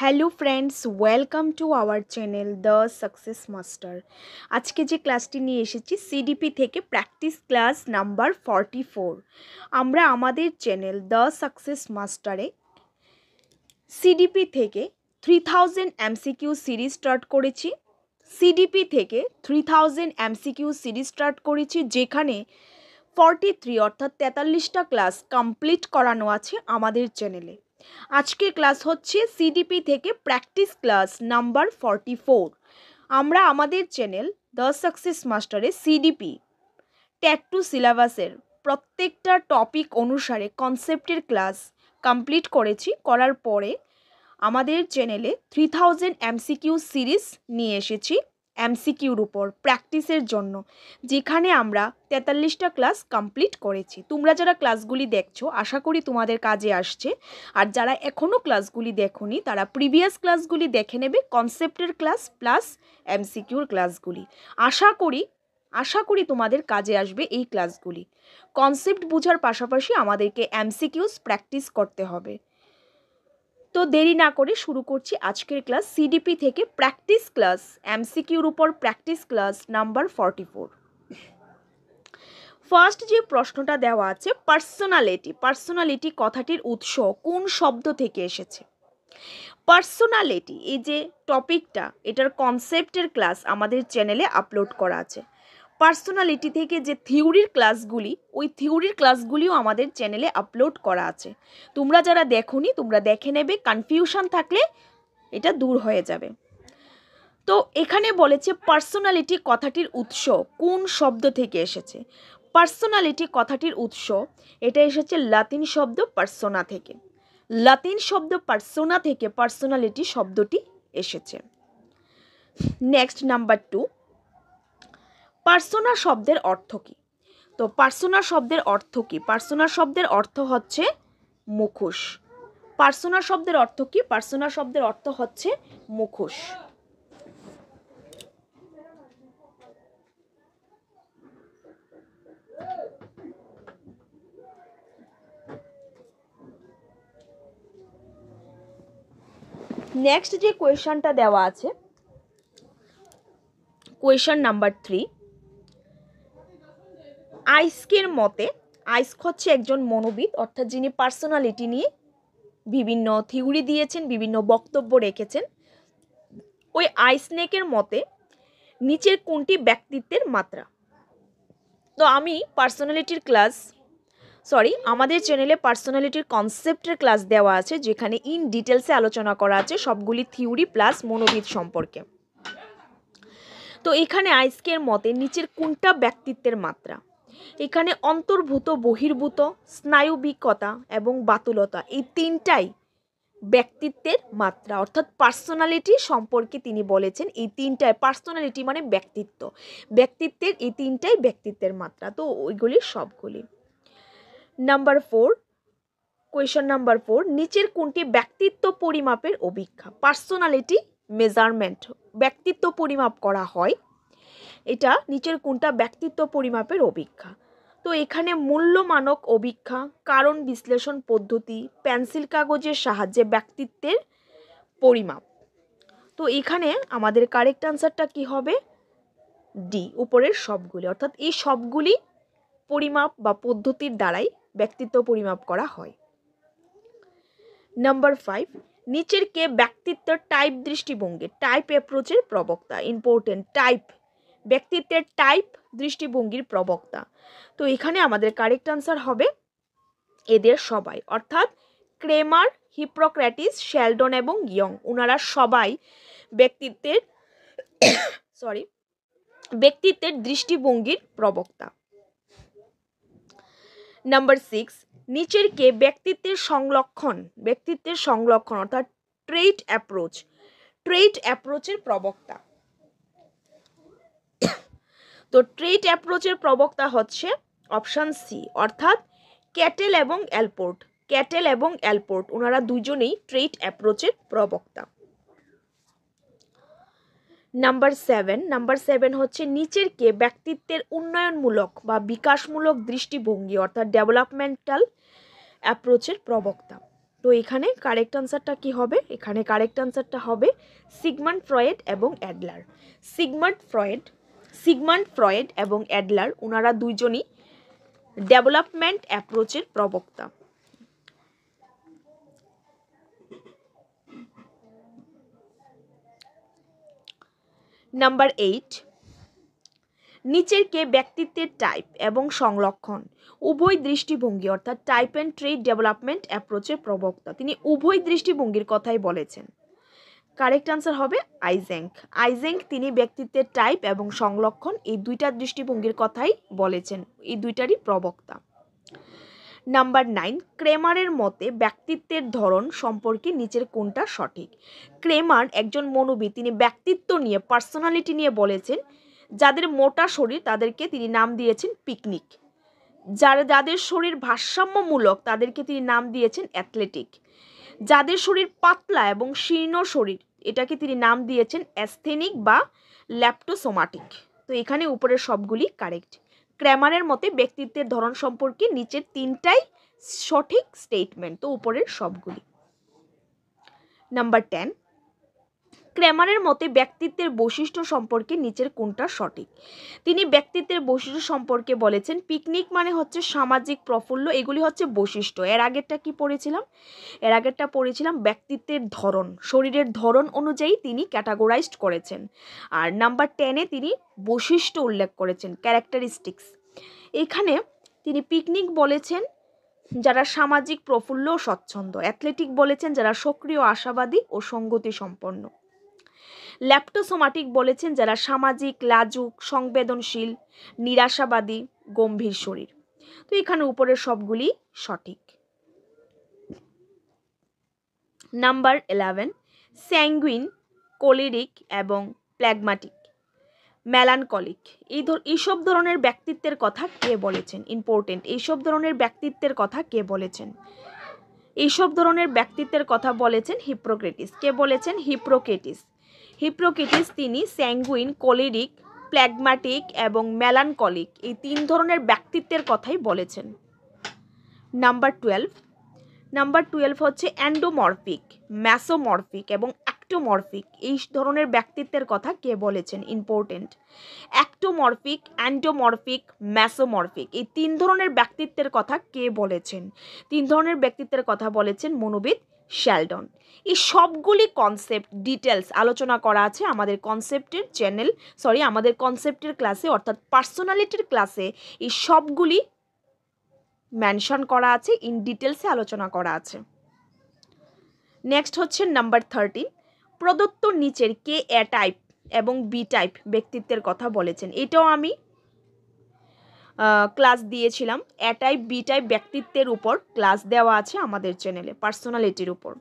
hello friends welcome to our channel the success master আজকে যে ক্লাসটি নিয়ে এসেছি সিডিপি থেকে practice class number forty four আমরা আমাদের চ্যানেল দ্য সাকসেস মাস্টারে সিডিপি থেকে three thousand MCQ series start করেছি সিডিপি থেকে three thousand MCQ series start করেছি যেখানে ফর্টি থ্রি অর্থাৎ তেতাল্লিশটা ক্লাস কমপ্লিট করানো আছে আমাদের চ্যানেলে আজকের ক্লাস হচ্ছে সিডিপি থেকে practice class number forty four আমরা আমাদের চ্যানেল দ্য সাকসেস মাস্টারে সিডিপি ট্যাটু সিলেবাসের প্রত্যেকটা টপিক অনুসারে কনসেপ্টের ক্লাস কমপ্লিট করেছি করার পরে আমাদের চ্যানেলে থ্রি থাউজেন্ড এমসিকিউ সিরিজ নিয়ে এসেছি এমসিকিউর উপর প্র্যাকটিসের জন্য যেখানে আমরা তেতাল্লিশটা ক্লাস কমপ্লিট করেছি তোমরা যারা ক্লাসগুলি দেখছো আশা করি তোমাদের কাজে আসছে আর যারা এখনও ক্লাসগুলি দেখোনি তারা প্রিভিয়াস ক্লাসগুলি দেখে নেবে কনসেপ্টের ক্লাস প্লাস এমসিকিউর ক্লাসগুলি আশা করি আশা করি তোমাদের কাজে আসবে এই ক্লাসগুলি কনসেপ্ট বোঝার পাশাপাশি আমাদেরকে এমসিকিউস প্র্যাকটিস করতে হবে তো দেরি না করে শুরু করছি আজকের ক্লাস সিডিপি থেকে প্র্যাকটিস ক্লাস এমসিকিউর উপর practice class number forty four first যে প্রশ্নটা দেওয়া আছে পার্সোনালিটি পার্সোনালিটি কথাটির উৎস কোন শব্দ থেকে এসেছে পার্সোনালিটি এই যে টপিকটা এটার কনসেপ্টের ক্লাস আমাদের চ্যানেলে আপলোড করা আছে পার্সোনালিটি থেকে যে থিওরির ক্লাসগুলি ওই থিওরির ক্লাসগুলিও আমাদের চ্যানেলে আপলোড করা আছে তোমরা যারা দেখোনি তোমরা দেখে নেবে কনফিউশন থাকলে এটা দূর হয়ে যাবে তো এখানে বলেছে পার্সোনালিটি কথাটির উৎস কোন শব্দ থেকে এসেছে পার্সোনালিটি কথাটির উৎস এটা এসেছে লাতিন শব্দ পার্সোনা থেকে লাতিন শব্দ পার্সোনা থেকে পার্সোনালিটি শব্দটি এসেছে নেক্সট নাম্বার টু পার্সোনা শব্দের অর্থ কী তো পার্সোনা শব্দের অর্থ কী পার্সোনা শব্দের অর্থ হচ্ছে মুখোশ পার্সোনা শব্দের অর্থ কী পার্সোনা শব্দের অর্থ হচ্ছে মুখোশ নেক্সট যে কোয়েশনটা দেওয়া আছে কোয়েশন নাম্বার থ্রি আইস্কের মতে আইস্ক হচ্ছে একজন মনোবিদ অর্থাৎ যিনি পার্সোনালিটি নিয়ে বিভিন্ন থিওরি দিয়েছেন বিভিন্ন বক্তব্য রেখেছেন ওই আইসনেকের মতে নিচের কোনটি ব্যক্তিত্বের মাত্রা তো আমি পার্সোনালিটির ক্লাস সরি আমাদের চ্যানেলে পার্সোনালিটির কনসেপ্টের ক্লাস দেওয়া আছে যেখানে ইন ডিটেলসে আলোচনা করা আছে সবগুলি থিওরি প্লাস মনোবিদ সম্পর্কে তো এখানে আইসকের মতে নিচের কোনটা ব্যক্তিত্বের মাত্রা এখানে অন্তর্ভূত বহির্ভূত স্নায়বিকতা এবং বাতুলতা এই তিনটাই ব্যক্তিত্বের মাত্রা অর্থাৎ পার্সোনালিটি সম্পর্কে তিনি বলেছেন এই তিনটায় পার্সোনালিটি মানে ব্যক্তিত্ব ব্যক্তিত্বের এই তিনটাই ব্যক্তিত্বের মাত্রা তো ওইগুলি সবগুলি number four question number four নিচের কোনটি ব্যক্তিত্ব পরিমাপের অভিজ্ঞা পার্সোনালিটি মেজারমেন্ট ব্যক্তিত্ব পরিমাপ করা হয় এটা নিচের কোনটা ব্যক্তিত্ব পরিমাপের অভিক্ষা তো এখানে মূল্যমানক অভিক্ষা কারণ বিশ্লেষণ পদ্ধতি পেন্সিল কাগজের সাহায্যে ব্যক্তিত্বের পরিমাপ তো এখানে আমাদের কারেক্ট আনসারটা কি হবে ডি উপরের সবগুলি অর্থাৎ এই সবগুলি পরিমাপ বা পদ্ধতির দ্বারাই ব্যক্তিত্ব পরিমাপ করা হয় নাম্বার ফাইভ নিচের কে ব্যক্তিত্বের টাইপ দৃষ্টিভঙ্গি টাইপ অ্যাপ্রোচের প্রবক্তা ইম্পর্টেন্ট টাইপ ব্যক্তিত্বের টাইপ দৃষ্টিভঙ্গির প্রবক্তা তো এখানে আমাদের কারেক্ট আনসার হবে এদের সবাই অর্থাৎ ক্রেমার হিপ্রোক্র্যাটিস শ্যালডন এবং ইয়ং ওনারা সবাই ব্যক্তিত্বের সরি ব্যক্তিত্বের দৃষ্টিভঙ্গির প্রবক্তা নাম্বার সিক্স নিচের কে ব্যক্তিত্বের সংলক্ষণ ব্যক্তিত্বের সংলক্ষণ অর্থাৎ ট্রেইট অ্যাপ্রোচ ট্রেইট অ্যাপ্রোচের প্রবক্তা তো ট্রেড অ্যাপ্রোচের প্রবক্তা হচ্ছে অপশান সি অর্থাৎ ক্যাটেল এবং অ্যালপোর্ট ক্যাটেল এবং অ্যালপোর্ট ওনারা দুজনেই ট্রেড অ্যাপ্রোচের প্রবক্তা নাম্বার সেভেন নাম্বার সেভেন হচ্ছে নিচের কে ব্যক্তিত্বের উন্নয়নমূলক বা বিকাশমূলক দৃষ্টিভঙ্গি অর্থাৎ ডেভেলপমেন্টাল অ্যাপ্রোচের প্রবক্তা তো এখানে কারেক্ট আনসারটা কি হবে এখানে কারেক্ট আনসারটা হবে সিগমান্ড ফ্রয়েড এবং Adler Sigmund Freud Sigmund Freud এবং অ্যাডলার ওনারা দুইজনই ডেভেলপমেন্ট অ্যাপ্রোচের প্রবক্তা নাম্বার এইট নিচের কে ব্যক্তিত্বের টাইপ এবং সংরক্ষণ উভয় দৃষ্টিভঙ্গি অর্থাৎ টাইপ অ্যান্ড ট্রেড ডেভেলপমেন্ট অ্যাপ্রোচের প্রবক্তা তিনি উভয় দৃষ্টিভঙ্গির কথাই বলেছেন কারেক্ট আনসার হবে আইজেঙ্ক আইজেঙ্ক তিনি ব্যক্তিত্বের টাইপ এবং সংলক্ষণ এই দুইটা দৃষ্টিভঙ্গির কথাই বলেছেন এই দুইটারই প্রবক্তা নাম্বার নাইন ক্রেমারের মতে ব্যক্তিত্বের ধরন সম্পর্কে নিচের কোনটা সঠিক ক্রেমার একজন মনোবিদ তিনি ব্যক্তিত্ব নিয়ে পার্সোনালিটি নিয়ে বলেছেন যাদের মোটা শরীর তাদেরকে তিনি নাম দিয়েছেন পিকনিক যারা যাদের শরীর ভারসাম্যমূলক তাদেরকে তিনি নাম দিয়েছেন অ্যাথলেটিক যাদের শরীর পাতলা এবং শীর্ণ শরীর এটাকে তিনি নাম দিয়েছেন অ্যাস্থেনিক বা ল্যাপটোসোমাটিক তো এখানে উপরের সবগুলি কারেক্ট ক্র্যামারের মতে ব্যক্তিত্বের ধরন সম্পর্কে নিচের তিনটাই সঠিক স্টেটমেন্ট তো উপরের সবগুলি নাম্বার টেন ক্র্যামারের মতে ব্যক্তিত্বের বৈশিষ্ট্য সম্পর্কে নিচের কোনটা সঠিক তিনি ব্যক্তিত্বের বৈশিষ্ট্য সম্পর্কে বলেছেন পিকনিক মানে হচ্ছে সামাজিক প্রফুল্ল এগুলি হচ্ছে বৈশিষ্ট্য এর আগেরটা কি পড়েছিলাম এর আগেরটা পড়েছিলাম ব্যক্তিত্বের ধরন শরীরের ধরন অনুযায়ী তিনি ক্যাটাগোরাইজড করেছেন আর নাম্বার টেনে তিনি বৈশিষ্ট্য উল্লেখ করেছেন ক্যারেক্টারিস্টিক্স এখানে তিনি পিকনিক বলেছেন যারা সামাজিক প্রফুল্ল ও স্বচ্ছন্দ অ্যাথলেটিক বলেছেন যারা সক্রিয় আশাবাদী ও সঙ্গতি সম্পন্ন ল্যাপটোসোমাটিক বলেছেন যারা সামাজিক লাজুক সংবেদনশীল নিরাশাবাদী গম্ভীর শরীর তো এখানে উপরের সবগুলি সঠিক নাম্বার এলেভেন স্যাঙ্গুইন কোলিরিক এবং প্ল্যাগমাটিক ম্যালানকলিক এই ধর এইসব ধরনের ব্যক্তিত্বের কথা কে বলেছেন ইম্পর্টেন্ট এইসব ধরনের ব্যক্তিত্বের কথা কে বলেছেন এইসব ধরনের ব্যক্তিত্বের কথা বলেছেন হিপ্রোক্রেটিস কে বলেছেন হিপ্রোক্রেটিস হিপ্রোকিটিস তিনি স্যাঙ্গুইন কোলেরিক প্ল্যাগমাটিক এবং ম্যালানকলিক এই তিন ধরনের ব্যক্তিত্বের কথাই বলেছেন নাম্বার টুয়েলভ নাম্বার টুয়েলভ হচ্ছে অ্যান্ডোমরফিক ম্যাসোমরফিক এবং অ্যাক্টোমরফিক এই ধরনের ব্যক্তিত্বের কথা কে বলেছেন ইম্পর্টেন্ট অ্যাক্টোমরফিক অ্যান্ডোমরফিক ম্যাসোমরফিক এই তিন ধরনের ব্যক্তিত্বের কথা কে বলেছেন তিন ধরনের ব্যক্তিত্বের কথা বলেছেন মনোবিদ শ্যালডন এই সবগুলি কনসেপ্ট ডিটেলস আলোচনা করা আছে আমাদের কনসেপ্টের চ্যানেল সরি আমাদের কনসেপ্টের ক্লাসে অর্থাৎ পার্সোনালিটির ক্লাসে এই সবগুলি মেনশন করা আছে ইন ডিটেলসে আলোচনা করা আছে নেক্সট হচ্ছে নাম্বার থার্টিন প্রদত্ত নিচের কে এ টাইপ এবং বি টাইপ ব্যক্তিত্বের কথা বলেছেন এটাও আমি ক্লাস দিয়েছিলাম এটাই বিটাই ব্যক্তিত্বের উপর ক্লাস দেওয়া আছে আমাদের চ্যানেলে পার্সোনালিটির উপর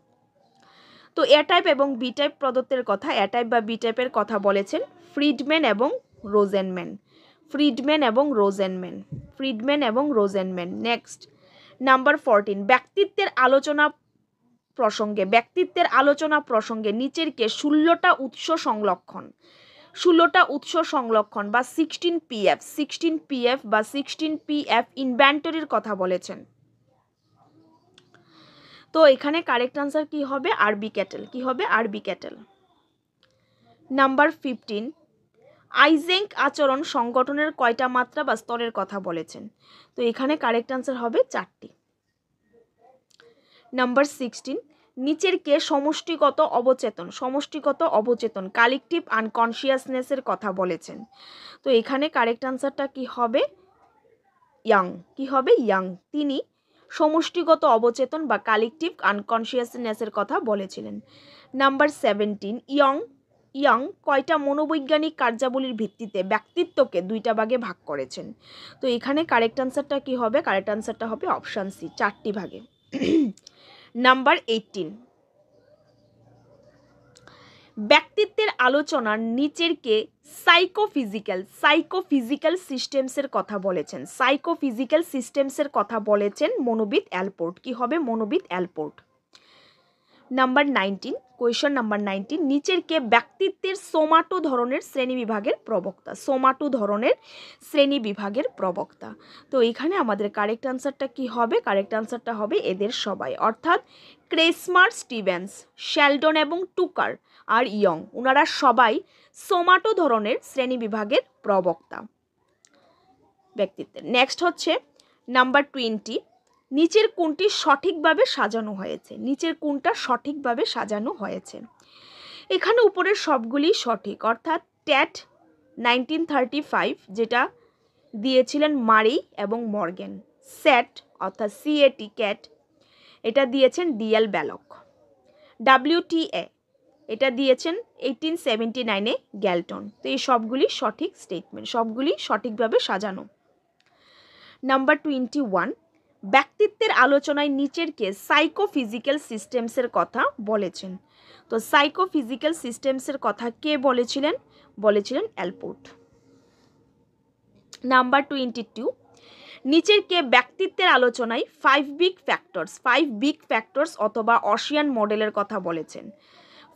তো এ টাইপ এবং বি টাইপ প্রদত্তের কথা এ টাইপ বা বি টাইপের কথা বলেছেন ফ্রিডম্যান এবং রোজেনম্যান ফ্রিডম্যান এবং রোজেনম্যান ফ্রিডম্যান এবং রোজেনম্যান নেক্সট নাম্বার ফোরটিন ব্যক্তিত্বের আলোচনা প্রসঙ্গে ব্যক্তিত্বের আলোচনা প্রসঙ্গে নিচের কে ষোলোটা উৎস সংলক্ষণ ষোলোটা উৎস সংরক্ষণ বা সিক্সটিন পিএফ সিক্সটিন পিএফ বা সিক্সটিন পিএফ ইনভ্যান্টরির কথা বলেছেন তো এখানে কারেক্ট আনসার কি হবে আরবি ক্যাটেল কি হবে আরবি ক্যাটেল নাম্বার ফিফটিন আইজেঙ্ক আচরণ সংগঠনের কয়টা মাত্রা বা স্তরের কথা বলেছেন তো এখানে কারেক্ট আনসার হবে চারটি নাম্বার সিক্সটিন নিচের কে সমষ্টিগত অবচেতন সমষ্টিগত অবচেতন কালেকটিভ আনকনসিয়াসনেসের কথা বলেছেন তো এখানে কারেক্ট আনসারটা কি হবে ইয়াং কি হবে ইয়াং তিনি সমষ্টিগত অবচেতন বা কালেকটিভ আনকনসিয়াসনেসের কথা বলেছিলেন নাম্বার সেভেন্টিন ইয়ং ইয়ং কয়টা মনোবৈজ্ঞানিক কার্যাবলীর ভিত্তিতে ব্যক্তিত্বকে দুইটা ভাগে ভাগ করেছেন তো এখানে কারেক্ট আনসারটা কি হবে কারেক্ট আনসারটা হবে অপশান সি চারটি ভাগে নাম্বার এইটিন ব্যক্তিত্বের আলোচনার নিচের কে সাইকোফিজিক্যাল সাইকোফিজিক্যাল সিস্টেমসের কথা বলেছেন সাইকোফিজিক্যাল সিস্টেমসের কথা বলেছেন মনোবিদ অ্যালপোর্ট কি হবে মনোবিদ Allport number nineteen question number nineteen নিচের কে ব্যক্তিত্বের সোমাটো ধরনের শ্রেণী বিভাগের প্রবক্তা সোমাটো ধরনের শ্রেণী বিভাগের প্রবক্তা তো এখানে আমাদের কারেক্ট আনসারটা কি হবে কারেক্ট আনসারটা হবে এদের সবাই অর্থাৎ ক্রেসমার স্টিভেন্স শ্যালডন এবং টুকার আর ইয়ং ওনারা সবাই সোমাটো ধরনের শ্রেণী বিভাগের প্রবক্তা ব্যক্তিত্বের নেক্সট হচ্ছে নাম্বার টোয়েন্টি নিচের কোনটি সঠিকভাবে সাজানো হয়েছে নিচের কোনটা সঠিকভাবে সাজানো হয়েছে এখানে উপরের সবগুলি সঠিক অর্থাৎ ট্যাট নাইনটিন থার্টি ফাইভ যেটা দিয়েছিলেন মারি এবং মর্গেন স্যাট অর্থাৎ সিএটি ক্যাট এটা দিয়েছেন ডিএল ব্যালক ডাব্লিউটিএ এটা দিয়েছেন এইটিন সেভেন্টি নাইনে গ্যালটন তো এই সবগুলি সঠিক স্টেটমেন্ট সবগুলি সঠিকভাবে সাজানো নাম্বার টোয়েন্টি ওয়ান ব্যক্তিত্বের আলোচনায় নিচেরকে সাইকোফিজিক্যাল সিস্টেমসের কথা বলেছেন তো সাইকোফিজিক্যাল সিস্টেমসের কথা কে বলেছিলেন বলেছিলেন অ্যালপোর্ট নাম্বার টোয়েন্টি টু নিচের কে ব্যক্তিত্বের আলোচনায় five big factors five big factors অথবা অশিয়ান মডেলের কথা বলেছেন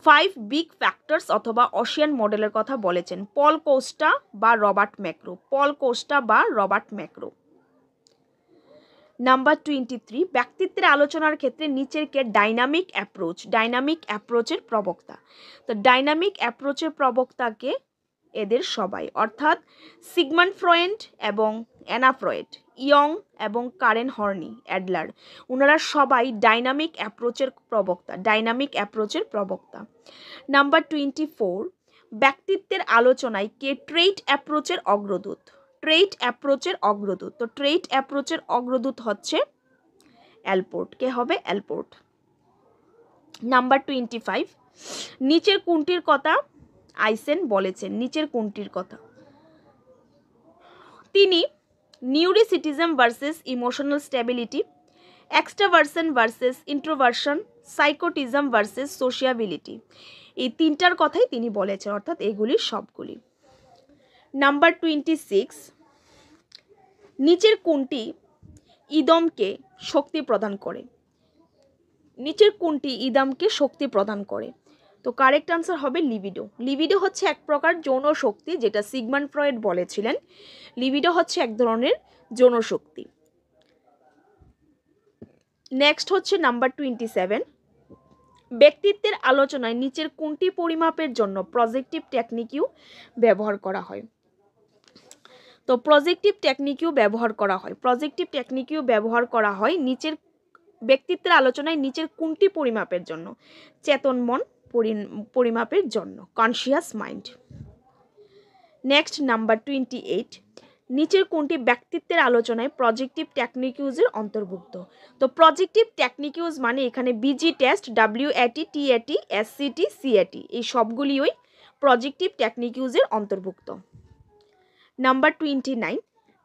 ফাইভ বিগ ফ্যাক্টরস অথবা অশিয়ান মডেলের কথা বলেছেন পল কোস্টা বা রবার্ট ম্যাক্রো পল কোস্টা বা Robert McCrae number twenty three ব্যক্তিত্বের আলোচনার ক্ষেত্রে নিচের কে ডাইনামিক অ্যাপ্রোচ ডাইনামিক অ্যাপ্রোচের প্রবক্তা তো ডাইনামিক অ্যাপ্রোচের প্রবক্তাকে এদের সবাই অর্থাৎ সিগমান ফ্রয়েন্ট এবং অ্যানাফ্রয়েড ইয়ং এবং কারেন হর্নি অ্যাডলার ওনারা সবাই ডাইনামিক অ্যাপ্রোচের প্রবক্তা ডাইনামিক অ্যাপ্রোচের প্রবক্তা নাম্বার টোয়েন্টি ফোর ব্যক্তিত্বের আলোচনায় কে ট্রেইট অ্যাপ্রোচের অগ্রদূত ট্রেড অ্যাপ্রোচের অগ্রদূত তো ট্রেড অ্যাপ্রোচের অগ্রদূত হচ্ছে অ্যালপোর্ট কে হবে অ্যালপোর্ট নাম্বার টোয়েন্টি ফাইভ নিচের কোনটির কথা আইসেন বলেছেন নিচের কোনটির কথা তিনি neuroticism versus emotional stability extraversion versus introversion psychoticism versus sociability এই তিনটার কথাই তিনি বলেছেন অর্থাৎ এগুলির সবগুলি নাম্বার টোয়েন্টি সিক্স নিচের কোনটি ইদমকে শক্তি প্রদান করে নিচের কোনটি ইদমকে শক্তি প্রদান করে তো কারেক্ট আনসার হবে লিবিডো লিবিডো হচ্ছে এক প্রকার যৌন শক্তি যেটা সিগমান ফ্রয়েড বলেছিলেন লিবিডো হচ্ছে এক ধরনের যৌন শক্তি নেক্সট হচ্ছে নাম্বার টোয়েন্টি সেভেন ব্যক্তিত্বের আলোচনায় নিচের কোনটি পরিমাপের জন্য প্রজেক্টিভ টেকনিকিউ ব্যবহার করা হয় তো প্রজেক্টিভ টেকনিকও ব্যবহার করা হয় প্রজেক্টিভ টেকনিকও ব্যবহার করা হয় নিচের ব্যক্তিত্বের আলোচনায় নিচের কোনটি পরিমাপের জন্য চেতন মন পরিমাপের জন্য conscious mind next number twenty eight নিচের কোনটি ব্যক্তিত্বের আলোচনায় প্রজেক্টিভ টেকনিক ইউজের অন্তর্ভুক্ত তো প্রজেক্টিভ টেকনিক ইউজ মানে এখানে বিজি টেস্ট ডাব্লিউ এটি টি এটি এসসিটি সিএটি এই সবগুলিই প্রজেক্টিভ টেকনিক ইউজের অন্তর্ভুক্ত নাম্বার টোয়েন্টি নাইন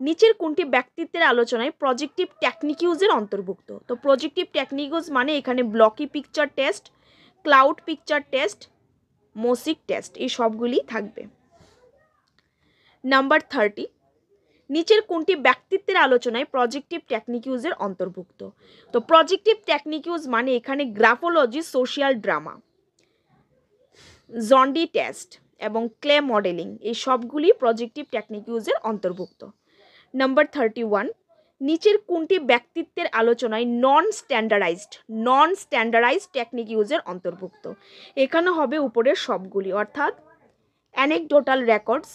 নিচের কোনটি ব্যক্তিত্বের আলোচনায় প্রজেক্টিভ টেকনিকিউজের অন্তর্ভুক্ত তো প্রজেক্টিভ ইউজ মানে এখানে Blacky picture test cloud picture test mosaic test এই সবগুলি থাকবে নাম্বার থার্টি নিচের কোনটি ব্যক্তিত্বের আলোচনায় প্রজেক্টিভ টেকনিকিউজের অন্তর্ভুক্ত তো প্রজেক্টিভ টেকনিকিউজ মানে এখানে graphology social drama Szondi test এবং ক্লে মডেলিং এই সবগুলি প্রজেক্টিভ টেকনিক ইউজের অন্তর্ভুক্ত নাম্বার থার্টি ওয়ান নিচের কোনটি ব্যক্তিত্বের আলোচনায় non standardised non standardised technique ইউজের অন্তর্ভুক্ত এখানে হবে উপরের সবগুলি অর্থাৎ অ্যানেকডোটাল রেকর্ডস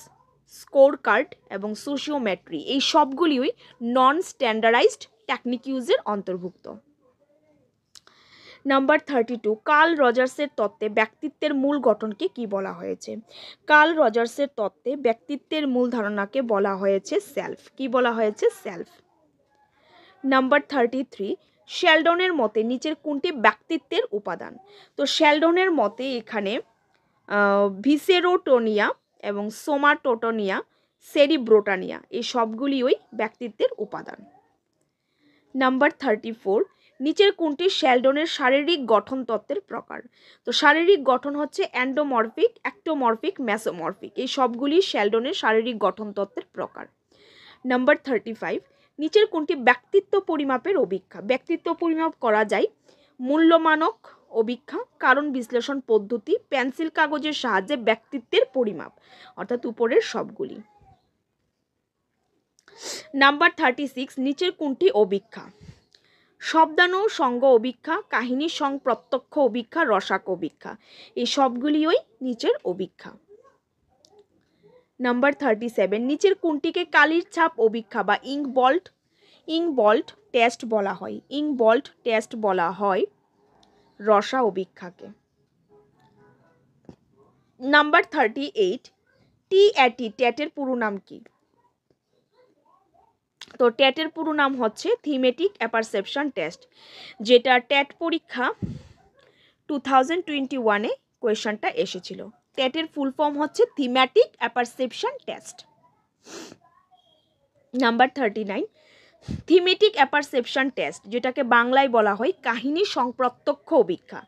স্কোর কার্ড এবং সোশিওমেট্রি এই সবগুলিই নন স্ট্যান্ডার্ডাইজড টেকনিক ইউজের অন্তর্ভুক্ত নাম্বার থার্টি টু কার্ল রজার্সের তত্ত্বে ব্যক্তিত্বের মূল গঠনকে কি বলা হয়েছে কার্ল রজার্সের তত্ত্বে ব্যক্তিত্বের মূল ধারণাকে বলা হয়েছে সেলফ কি বলা হয়েছে সেলফ নাম্বার থার্টি থ্রি শ্যালডনের মতে নিচের কোনটি ব্যক্তিত্বের উপাদান তো শ্যালডনের মতে এখানে ভিসেরোটোনিয়া এবং সোমাটোটোনিয়া সেরিব্রোটানিয়া এই সবগুলি ওই ব্যক্তিত্বের উপাদান নাম্বার থার্টি ফোর নিচের কোনটি শ্যালডনের শারীরিক গঠন তত্ত্বের প্রকার তো শারীরিক গঠন হচ্ছে অ্যান্ডোমরফিক অ্যাক্টোমরফিক ম্যাসোমরফিক এই সবগুলি শ্যালডনের শারীরিক গঠন তত্ত্বের প্রকার নাম্বার থার্টি ফাইভ নিচের কোনটি ব্যক্তিত্ব পরিমাপের অভিক্ষা ব্যক্তিত্ব পরিমাপ করা যায় মূল্যমানক অভিক্ষা কারণ বিশ্লেষণ পদ্ধতি পেন্সিল কাগজের সাহায্যে ব্যক্তিত্বের পরিমাপ অর্থাৎ উপরের সবগুলি নাম্বার থার্টি সিক্স নিচের কোনটি অভিক্ষা শব্দানু সঙ্গ অভিক্ষা কাহিনী সং প্রত্যক্ষ অভিক্ষা রসাক অভিক্ষা এই সবগুলি ওই নিচের অভিক্ষা নাম্বার থার্টি সেভেন নিচের কোনটিকে কালির ছাপ অভিক্ষা বা ইঙ্ক বল্ট বল্ট টেস্ট বলা হয় ইঙ্ক বল্ট টেস্ট বলা হয় রসা অভিক্ষাকে number thirty eight T A T ট্যাটের পুরো নাম কি তো ট্যাটের পুরো নাম হচ্ছে থিমেটিক অ্যাপারসেপশন টেস্ট যেটা ট্যাট পরীক্ষা টু থাউজেন্ড টোয়েন্টি ওয়ানে কোয়েশনটা এসেছিল ট্যাটের ফুল ফর্ম হচ্ছে thematic apperception test number thirty nine thematic apperception test যেটাকে বাংলায় বলা হয় কাহিনী সংপ্রত্যক্ষ অভিক্ষা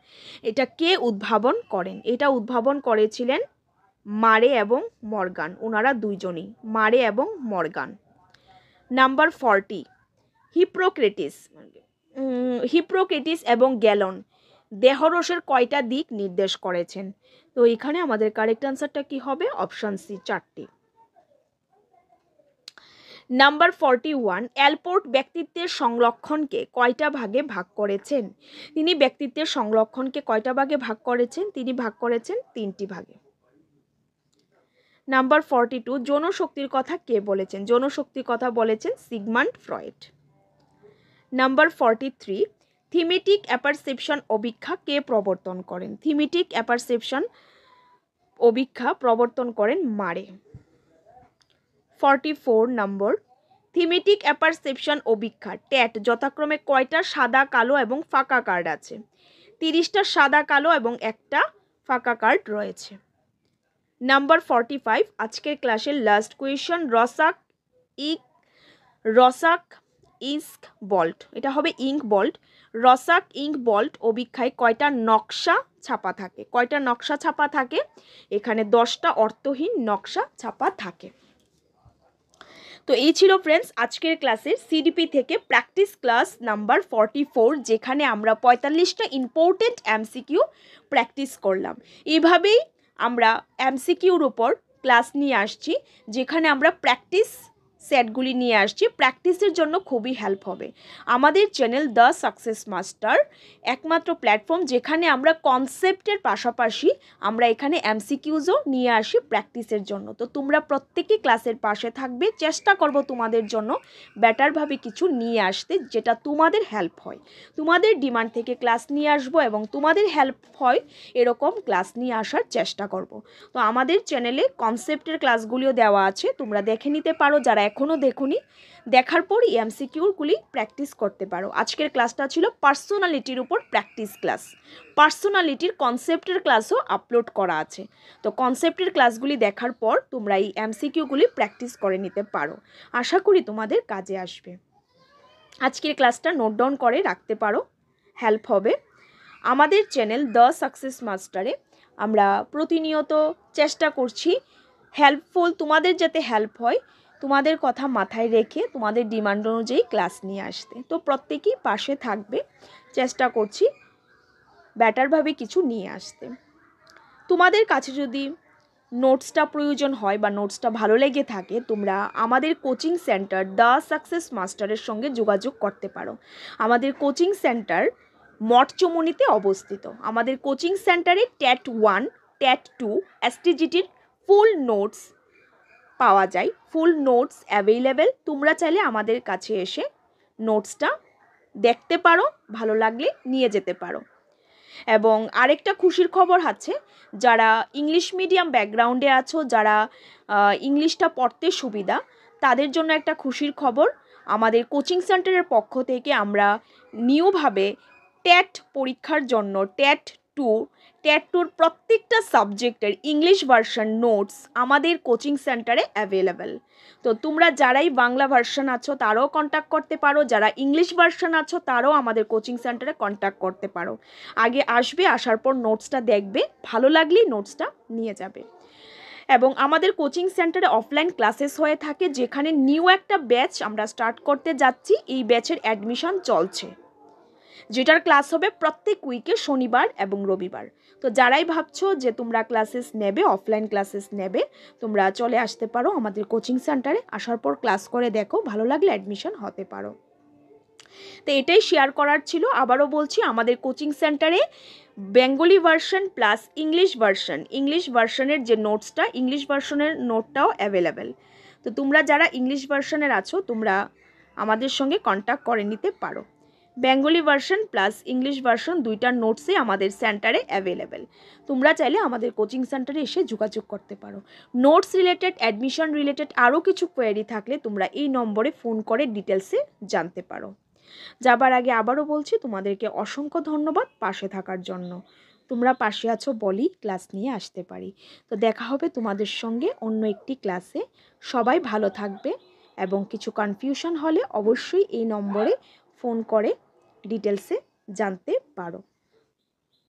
এটা কে উদ্ভাবন করেন এটা উদ্ভাবন করেছিলেন মারে এবং মর্গান ওনারা দুইজনই মারে এবং Morgan number forty Hippocrates Hippocrates এবং গ্যালন দেহরসের কয়টা দিক নির্দেশ করেছেন তো এখানে আমাদের কারেক্ট আনসারটা কি হবে অপশান সি চারটি নাম্বার ফর্টি ওয়ান অ্যালপোর্ট ব্যক্তিত্বের সংরক্ষণকে কয়টা ভাগে ভাগ করেছেন তিনি ব্যক্তিত্বের সংরক্ষণকে কয়টা ভাগে ভাগ করেছেন তিনি ভাগ করেছেন তিনটি ভাগে নাম্বার ফর্টি টু যৌনশক্তির কথা কে বলেছেন যৌনশক্তির কথা বলেছেন Sigmund Freud number forty three thematic apperception অভিক্ষা কে প্রবর্তন করেন থিমেটিক অ্যাপারসেপশন অভিক্ষা প্রবর্তন করেন Murray forty four number thematic apperception অভিক্ষা ট্যাট যথাক্রমে কয়টা সাদা কালো এবং ফাঁকা কার্ড আছে তিরিশটা সাদা কালো এবং একটা ফাঁকা কার্ড রয়েছে নাম্বার ফর্টি ফাইভ আজকের ক্লাসের লাস্ট কোয়েশন রসাক ইক রসাক ইস্ক বল্ট এটা হবে inkblot Rorschach inkblot অভিক্ষায় কয়টা নকশা ছাপা থাকে কয়টা নকশা ছাপা থাকে এখানে দশটা অর্থহীন নকশা ছাপা থাকে তো এই ছিল ফ্রেন্ডস আজকের ক্লাসের সিডিপি থেকে প্র্যাকটিস ক্লাস নাম্বার ফর্টি যেখানে আমরা পঁয়তাল্লিশটা ইম্পর্টেন্ট এমসিকিউ প্র্যাকটিস করলাম এভাবেই আমরা এমসিকিউর ওপর ক্লাস নিয়ে আসছি যেখানে আমরা প্র্যাকটিস সেটগুলি নিয়ে আসছি প্র্যাকটিসের জন্য খুবই হেল্প হবে আমাদের চ্যানেল দ্য সাকসেস মাস্টার একমাত্র প্ল্যাটফর্ম যেখানে আমরা কনসেপ্টের পাশাপাশি আমরা এখানে এমসিকিউজও নিয়ে আসি প্র্যাকটিসের জন্য তো তোমরা প্রত্যেকে ক্লাসের পাশে থাকবে চেষ্টা করব তোমাদের জন্য বেটারভাবে কিছু নিয়ে আসতে যেটা তোমাদের হেল্প হয় তোমাদের ডিমান্ড থেকে ক্লাস নিয়ে আসবো এবং তোমাদের হেল্প হয় এরকম ক্লাস নিয়ে আসার চেষ্টা করব তো আমাদের চ্যানেলে কনসেপ্টের ক্লাসগুলিও দেওয়া আছে তোমরা দেখে নিতে পারো যারা এখনও দেখুনি দেখার পর এমসিকিউরগুলি প্র্যাকটিস করতে পারো আজকের ক্লাসটা ছিল পার্সোনালিটির উপর প্র্যাকটিস ক্লাস পার্সোনালিটির কনসেপ্টের ক্লাসও আপলোড করা আছে তো কনসেপ্টের ক্লাসগুলি দেখার পর তোমরা এই এমসিকিউগুলি প্র্যাকটিস করে নিতে পারো আশা করি তোমাদের কাজে আসবে আজকের ক্লাসটা নোট ডাউন করে রাখতে পারো হেল্প হবে আমাদের চ্যানেল দ্য সাকসেস মাস্টারে আমরা প্রতিনিয়ত চেষ্টা করছি হেল্পফুল তোমাদের যাতে হেল্প হয় তোমাদের কথা মাথায় রেখে তোমাদের ডিমান্ড অনুযায়ী ক্লাস নিয়ে আসতে তো প্রত্যেকেই পাশে থাকবে চেষ্টা করছি ব্যাটারভাবে কিছু নিয়ে আসতে তোমাদের কাছে যদি নোটসটা প্রয়োজন হয় বা নোটসটা ভালো লেগে থাকে তোমরা আমাদের কোচিং সেন্টার দ্য সাকসেস মাস্টারের সঙ্গে যোগাযোগ করতে পারো আমাদের কোচিং সেন্টার মঠচমুনিতে অবস্থিত আমাদের কোচিং সেন্টারে ট্যাট ওয়ান ট্যাট টু এসটিজিটির ফুল নোটস পাওয়া যায় ফুল নোটস অ্যাভেলেবেল তোমরা চাইলে আমাদের কাছে এসে নোটসটা দেখতে পারো ভালো লাগলে নিয়ে যেতে পারো এবং আরেকটা খুশির খবর আছে যারা ইংলিশ মিডিয়াম ব্যাকগ্রাউন্ডে আছো যারা ইংলিশটা পড়তে সুবিধা তাদের জন্য একটা খুশির খবর আমাদের কোচিং সেন্টারের পক্ষ থেকে আমরা নিউভাবে ট্যাট পরীক্ষার জন্য ট্যাট টু ট্যাটুর প্রত্যেকটা সাবজেক্টের ইংলিশ ভার্সন নোটস আমাদের কোচিং সেন্টারে অ্যাভেলেবেল তো তোমরা যারাই বাংলা ভার্সন আছো তারাও কন্ট্যাক্ট করতে পারো যারা ইংলিশ ভার্সন আছো তারাও আমাদের কোচিং সেন্টারে কন্ট্যাক্ট করতে পারো আগে আসবে আসার পর নোটসটা দেখবে ভালো লাগলেই নোটসটা নিয়ে যাবে এবং আমাদের কোচিং সেন্টারে অফলাইন ক্লাসেস হয়ে থাকে যেখানে নিউ একটা ব্যাচ আমরা স্টার্ট করতে যাচ্ছি এই ব্যাচের অ্যাডমিশন চলছে যেটার ক্লাস হবে প্রত্যেক উইকে শনিবার এবং রবিবার তো যারাই ভাবছো যে তোমরা ক্লাসেস নেবে অফলাইন ক্লাসেস নেবে তোমরা চলে আসতে পারো আমাদের কোচিং সেন্টারে আসার পর ক্লাস করে দেখো ভালো লাগলে অ্যাডমিশন হতে পারো তো এটাই শেয়ার করার ছিল আবারও বলছি আমাদের কোচিং সেন্টারে Bengali version plus English version English ভার্সনের যে নোটসটা ইংলিশ ভার্সনের নোটটাও অ্যাভেলেবেল তো তোমরা যারা ইংলিশ ভার্সনের আছো তোমরা আমাদের সঙ্গে কন্ট্যাক্ট করে নিতে পারো Bengali version plus English version দুইটার নোটসই আমাদের সেন্টারে অ্যাভেলেবেল তোমরা চাইলে আমাদের কোচিং সেন্টারে এসে যোগাযোগ করতে পারো নোটস রিলেটেড অ্যাডমিশন রিলেটেড আরও কিছু কোয়ারি থাকলে তোমরা এই নম্বরে ফোন করে ডিটেলসে জানতে পারো যাবার আগে আবারও বলছি তোমাদেরকে অসংখ্য ধন্যবাদ পাশে থাকার জন্য তোমরা পাশে আছো বলি ক্লাস নিয়ে আসতে পারি তো দেখা হবে তোমাদের সঙ্গে অন্য একটি ক্লাসে সবাই ভালো থাকবে এবং কিছু কনফিউশন হলে অবশ্যই এই নম্বরে ফোন করে ডিটেলসে জানতে পারো